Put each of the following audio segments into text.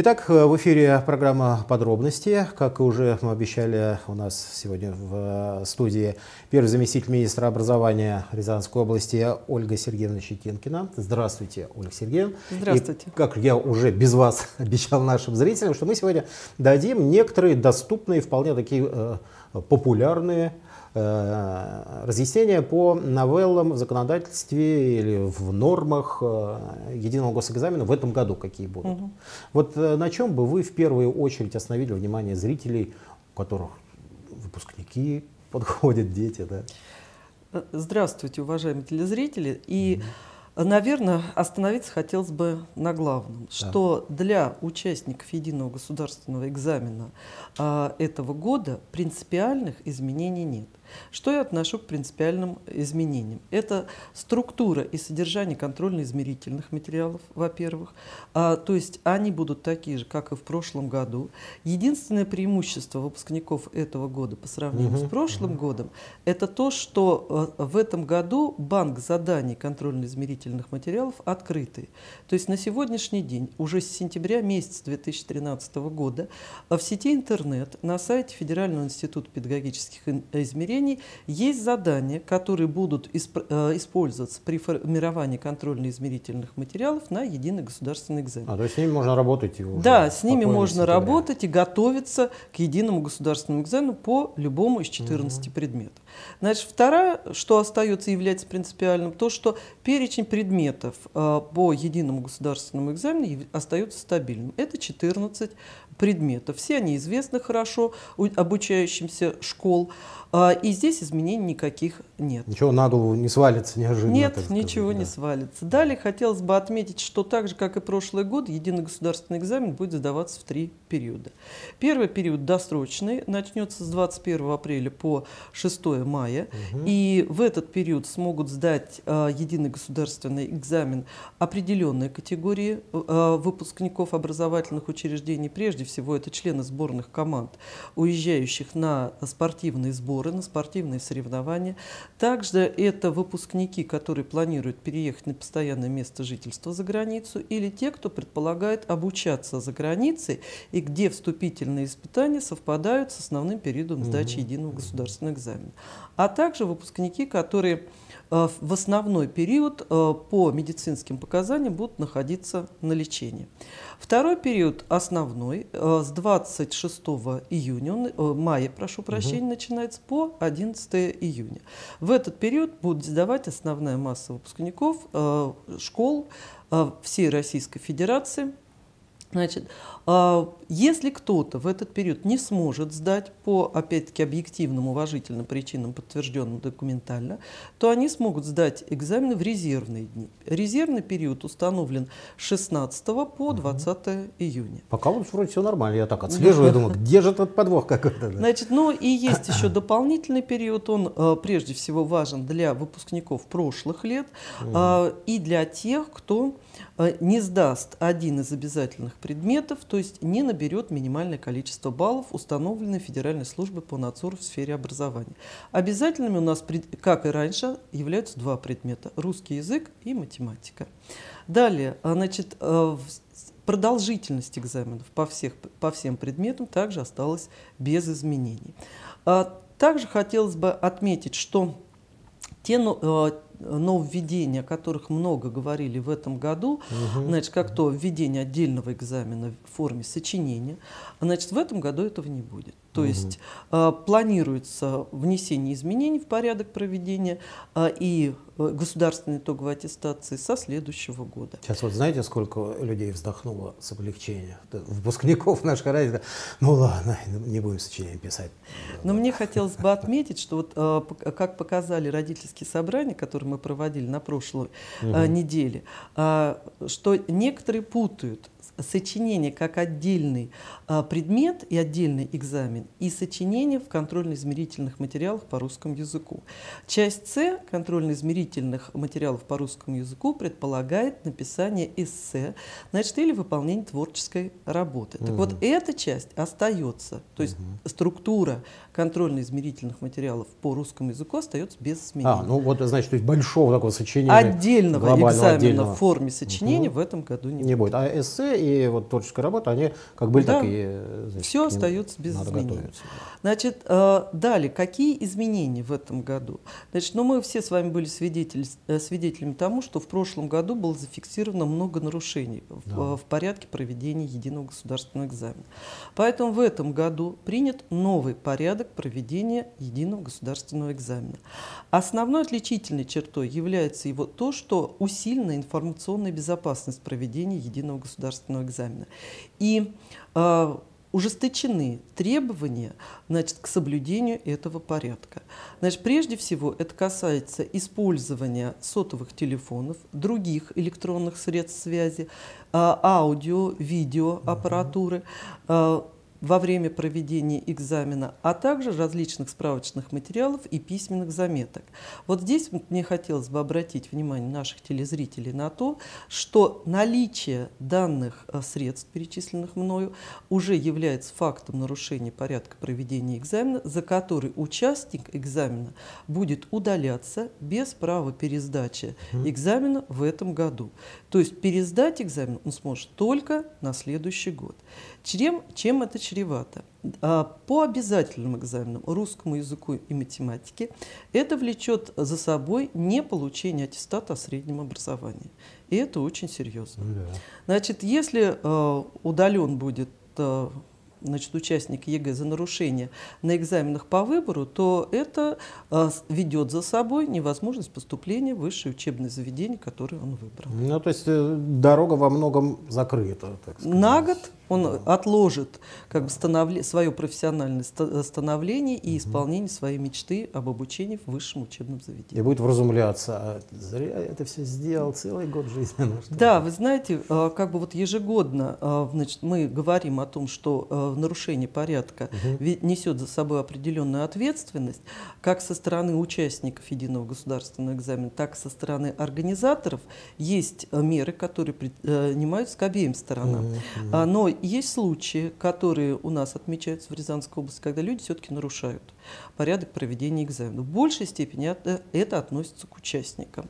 Итак, э, в эфире программа «Подробности». Как уже мы обещали, у нас сегодня в э, студии первый заместитель министра образования Рязанской области Ольга Сергеевна Щетинкина. Здравствуйте, Ольга Сергеевна. Здравствуйте. И, как я уже без вас обещал нашим зрителям, что мы сегодня дадим некоторые доступные, вполне такие э, популярные Э, разъяснения по новеллам в законодательстве или в нормах э, единого госэкзамена в этом году какие будут. Угу. Вот э, на чем бы вы в первую очередь остановили внимание зрителей, у которых выпускники подходят, дети, да? Здравствуйте, уважаемые телезрители. И, угу. наверное, остановиться хотелось бы на главном, да. что для участников единого государственного экзамена а, этого года принципиальных изменений нет. Что я отношу к принципиальным изменениям? Это структура и содержание контрольно-измерительных материалов, во-первых. А, то есть они будут такие же, как и в прошлом году. Единственное преимущество выпускников этого года по сравнению угу, с прошлым угу. годом, это то, что э, в этом году банк заданий контрольно-измерительных материалов открытый. То есть на сегодняшний день, уже с сентября месяца 2013 года, в сети интернет на сайте Федерального института педагогических измерений учреждений есть задания, которые будут исп э, использоваться при формировании контрольно-измерительных материалов на единый государственный экзамен. А, то есть с ними можно работать? И уже да, с ними можно сентября. работать и готовиться к единому государственному экзамену по любому из 14 угу. предметов. Значит, второе, что остается является принципиальным, то, что перечень предметов э, по единому государственному экзамену остается стабильным. Это 14 предметов. Все они известны хорошо обучающимся школ. А, и здесь изменений никаких нет. Ничего на голову не свалится неожиданно. Нет, сказать, ничего да. не свалится. Далее хотелось бы отметить, что так же, как и прошлый год, единый государственный экзамен будет задаваться в три периода. Первый период досрочный, начнется с 21 апреля по 6 мая. Угу. И в этот период смогут сдать э, единый государственный экзамен определенные категории э, а, выпускников образовательных учреждений. Прежде всего, это члены сборных команд, уезжающих на спортивные сборы, на спортивные спортивные соревнования. Также это выпускники, которые планируют переехать на постоянное место жительства за границу, или те, кто предполагает обучаться за границей, и где вступительные испытания совпадают с основным периодом сдачи единого государственного экзамена. А также выпускники, которые Э, в основной период э, по медицинским показаниям будут находиться на лечении. Второй период основной э, с 26 июня, мая, прошу прощения, угу. начинается по 11 июня. В этот период будет сдавать основная масса выпускников школ всей Российской Федерации. Значит, если кто-то в этот период не сможет сдать по, опять-таки, объективным, уважительным причинам, подтвержденным документально, то они смогут сдать экзамены в резервные дни. Резервный период установлен с 16 по 20 угу. июня. Пока вот вроде все нормально, я так отслеживаю, думаю, где же этот подвох какой-то? Значит, ну и есть еще дополнительный период, он э, прежде всего важен для выпускников прошлых лет а, и для тех, кто э, не сдаст один из обязательных предметов, то есть не на берет минимальное количество баллов, установленное Федеральной службой по надзору в сфере образования. Обязательными у нас, как и раньше, являются два предмета – русский язык и математика. Далее, а, значит, э, продолжительность экзаменов по, всех, по всем предметам также осталась без изменений. А, также хотелось бы отметить, что те, э, нововведения, о которых много говорили в этом году, угу. значит, как то введение отдельного экзамена в форме сочинения, значит, в этом году этого не будет. То угу. есть э, планируется внесение изменений в порядок проведения э, и э, государственной итоговой аттестации со следующего года. Сейчас вот знаете, сколько людей вздохнуло с облегчением? Выпускников нашей разницы. Ну ладно, не будем сочинения писать. Но мне хотелось бы отметить, что вот э, э, как показали родительские собрания, которые мы проводили на прошлой угу. неделе, что некоторые путают сочинение как отдельный а, предмет и отдельный экзамен, и сочинение в контрольно-измерительных материалах по русскому языку. Часть С контрольно-измерительных материалов по русскому языку предполагает написание эссе, значит, или выполнение творческой работы. Угу. Так вот, эта часть остается, то есть угу. структура контрольно-измерительных материалов по русскому языку остается без изменений. А, ну вот, значит, то есть большого такого сочинения. Отдельного экзамена отдельного. в форме сочинения угу. в этом году не, не будет. будет. А эссе и и вот творческая работа, они как были, да. так и... Э, значит, Все остается без изменений. Значит, э, далее, какие изменения в этом году? Значит, ну мы все с вами были свидетель, э, свидетелями тому, что в прошлом году было зафиксировано много нарушений да. в, в порядке проведения единого государственного экзамена. Поэтому в этом году принят новый порядок проведения единого государственного экзамена. Основной отличительной чертой является его то, что усилена информационная безопасность проведения единого государственного выпускного экзамена. И э, ужесточены требования значит, к соблюдению этого порядка. Значит, прежде всего это касается использования сотовых телефонов, других электронных средств связи, э, аудио, видео аппаратуры, э, во время проведения экзамена, а также различных справочных материалов и письменных заметок. Вот здесь мне хотелось бы обратить внимание наших телезрителей на то, что наличие данных э, средств, перечисленных мною, уже является фактом нарушения порядка проведения экзамена, за который участник экзамена будет удаляться без права пересдачи экзамена в этом году. То есть пересдать экзамен он сможет только на следующий год. Чем, чем это чревато. А, по обязательным экзаменам русскому языку и математике это влечет за собой не получение аттестата о среднем образовании. И это очень серьезно. Ну да. Значит, если а, удален будет а, значит, участник ЕГЭ за нарушение на экзаменах по выбору, то это ведет за собой невозможность поступления в высшее учебное заведение, которое он выбрал. Ну, то есть э, дорога во многом закрыта, так сказать. На год он отложит как бы, становле, свое профессиональное становление и исполнение своей мечты об обучении в высшем учебном заведении. И будет вразумляться, а зря я это все сделал, целый год жизни. Да, вы знаете, э, как бы вот ежегодно э, значит, мы говорим о том, что э, нарушение порядка угу. несет за собой определенную ответственность, как со стороны участников единого государственного экзамена, так и со стороны организаторов есть меры, которые принимаются к обеим сторонам. Угу. Но есть случаи, которые у нас отмечаются в Рязанской области, когда люди все-таки нарушают порядок проведения экзамена. В большей степени э, это относится к участникам.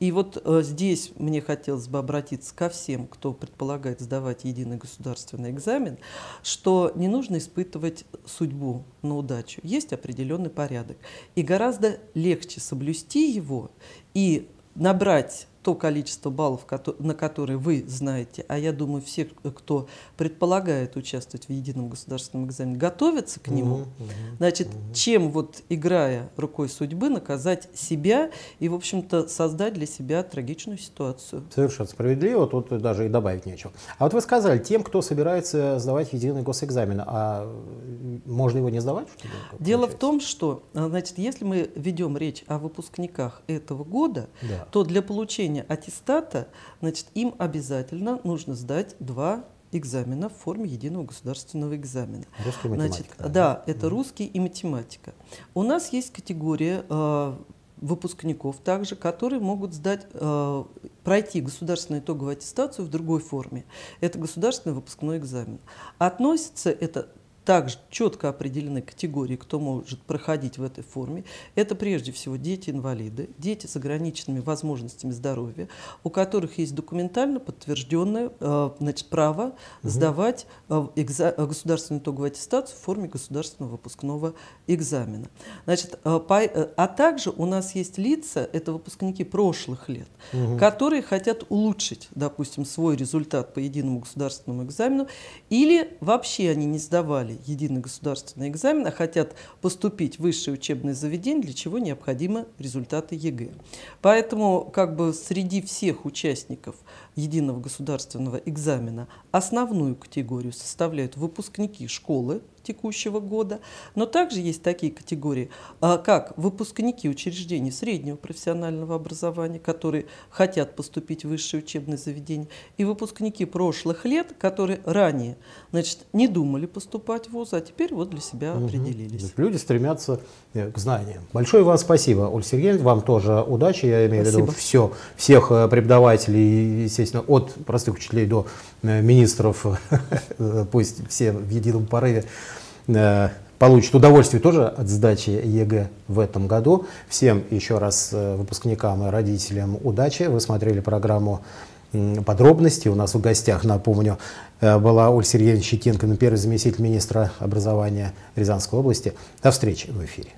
И вот э, здесь мне хотелось бы обратиться ко всем, кто предполагает сдавать единый государственный экзамен, что не нужно испытывать судьбу на удачу. Есть определенный порядок. И гораздо легче соблюсти его и набрать то количество баллов, на которые вы знаете, а я думаю, все, кто предполагает участвовать в едином государственном экзамене, готовятся к нему, значит, чем вот играя рукой судьбы наказать себя и, в общем-то, создать для себя трагичную ситуацию. Совершенно справедливо, тут даже и добавить нечего. А вот вы сказали, тем, кто собирается сдавать единый госэкзамен, а можно его не сдавать? Что Дело в том, что, а, значит, если мы ведем речь о выпускниках этого года, да. то для получения получения аттестата, значит, им обязательно нужно сдать два экзамена в форме единого государственного экзамена. Русский Значит, математика. да, это русский и математика. У нас есть категория э, выпускников также, которые могут сдать, э, пройти государственную итоговую аттестацию в другой форме. Это государственный выпускной экзамен. Относится это также четко определены категории, кто может проходить в этой форме. Это прежде всего дети-инвалиды, дети с ограниченными возможностями здоровья, у которых есть документально подтвержденное э, значит, право угу. сдавать э, э, государственную итоговую аттестацию в форме государственного выпускного экзамена. Значит, а также у нас есть лица, это выпускники прошлых лет, угу. которые хотят улучшить, допустим, свой результат по единому государственному экзамену, или вообще они не сдавали единый государственный экзамен, а хотят поступить в высшее учебное заведение, для чего необходимы результаты ЕГЭ. Поэтому как бы среди всех участников единого государственного экзамена основную категорию составляют выпускники школы текущего года, но также есть такие категории, а, как выпускники учреждений среднего профессионального образования, которые хотят поступить в высшее учебное заведение, и выпускники прошлых лет, которые ранее значит, не думали поступать в ВУЗ, а теперь вот для себя угу. определились. Люди стремятся э, к знаниям. Большое вам спасибо, Ольга Сергеевна, вам тоже удачи, я имею спасибо. в виду все, всех э, преподавателей сети естественно, от простых учителей до э, министров, пусть все в едином порыве э, получат удовольствие тоже от сдачи ЕГЭ в этом году. Всем еще раз э, выпускникам и родителям удачи. Вы смотрели программу подробности. У нас в гостях, напомню, была Ольга Сергеевна Щетинкина, первый заместитель министра образования Рязанской области. До встречи в эфире.